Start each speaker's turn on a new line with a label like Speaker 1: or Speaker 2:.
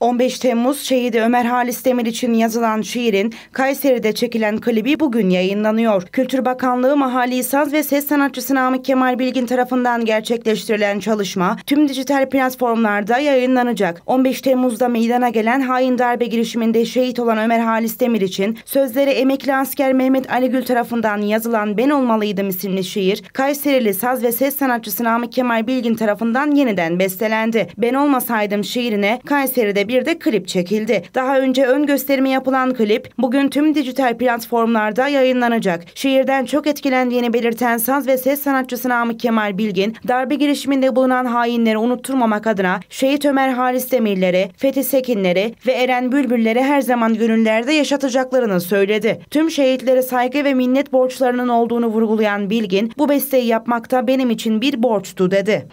Speaker 1: 15 Temmuz şehidi Ömer Halis Demir için yazılan şiirin Kayseri'de çekilen klibi bugün yayınlanıyor. Kültür Bakanlığı Mahalli Saz ve Ses Sanatçısı Namık Kemal Bilgin tarafından gerçekleştirilen çalışma tüm dijital platformlarda yayınlanacak. 15 Temmuz'da meydana gelen hain darbe girişiminde şehit olan Ömer Halis Demir için sözleri emekli asker Mehmet Ali Gül tarafından yazılan Ben Olmalıydım isimli şiir Kayserili Saz ve Ses Sanatçısı Namık Kemal Bilgin tarafından yeniden bestelendi. Ben Olmasaydım şiirine Kayseri'de bir de klip çekildi. Daha önce ön gösterimi yapılan klip bugün tüm dijital platformlarda yayınlanacak. Şiirden çok etkilendiğini belirten saz ve ses sanatçısı Namık Kemal Bilgin, darbe girişiminde bulunan hainleri unutturmamak adına şehit Ömer Halis Demirlere, Fethi Sekinlere ve Eren Bülbüllere her zaman gönüllerde yaşatacaklarını söyledi. Tüm şehitlere saygı ve minnet borçlarının olduğunu vurgulayan Bilgin, bu besteyi yapmakta benim için bir borçtu dedi.